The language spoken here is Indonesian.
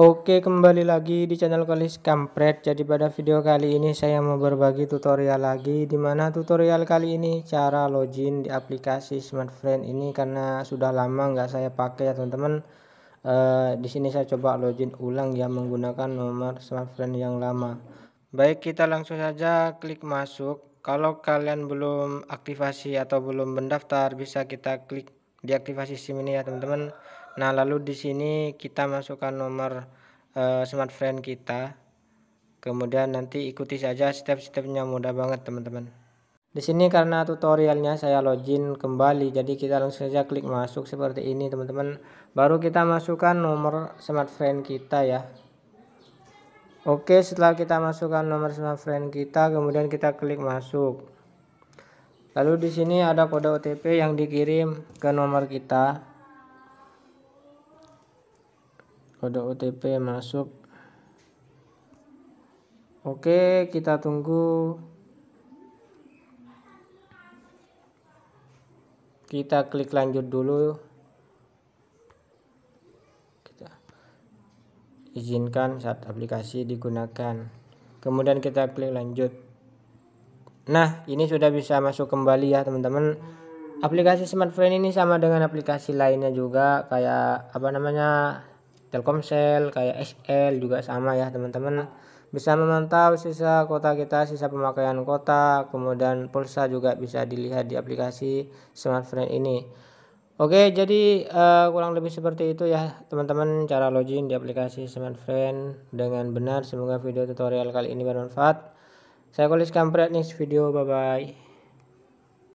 Oke kembali lagi di channel Kolis Kampret Jadi pada video kali ini saya mau berbagi tutorial lagi Dimana tutorial kali ini cara login di aplikasi smartfriend ini Karena sudah lama nggak saya pakai ya teman-teman uh, Di sini saya coba login ulang ya menggunakan nomor smartfriend yang lama Baik kita langsung saja klik masuk Kalau kalian belum aktivasi atau belum mendaftar bisa kita klik diaktivasi SIM ini ya teman-teman Nah, lalu di sini kita masukkan nomor uh, Friend kita. Kemudian nanti ikuti saja step-stepnya mudah banget, teman-teman. Di sini karena tutorialnya saya login kembali, jadi kita langsung saja klik masuk seperti ini, teman-teman. Baru kita masukkan nomor Smart Friend kita ya. Oke, setelah kita masukkan nomor Smart Friend kita, kemudian kita klik masuk. Lalu di sini ada kode OTP yang dikirim ke nomor kita. kode OTP masuk Oke, kita tunggu. Kita klik lanjut dulu. Kita izinkan saat aplikasi digunakan. Kemudian kita klik lanjut. Nah, ini sudah bisa masuk kembali ya, teman-teman. Aplikasi smartphone ini sama dengan aplikasi lainnya juga, kayak apa namanya Telkomsel, kayak SL juga sama ya teman-teman. Bisa memantau sisa kota kita, sisa pemakaian kota, kemudian pulsa juga bisa dilihat di aplikasi smartphone ini. Oke, jadi uh, kurang lebih seperti itu ya teman-teman cara login di aplikasi smartphone dengan benar. Semoga video tutorial kali ini bermanfaat. Saya Kolis Kampret next video, bye-bye.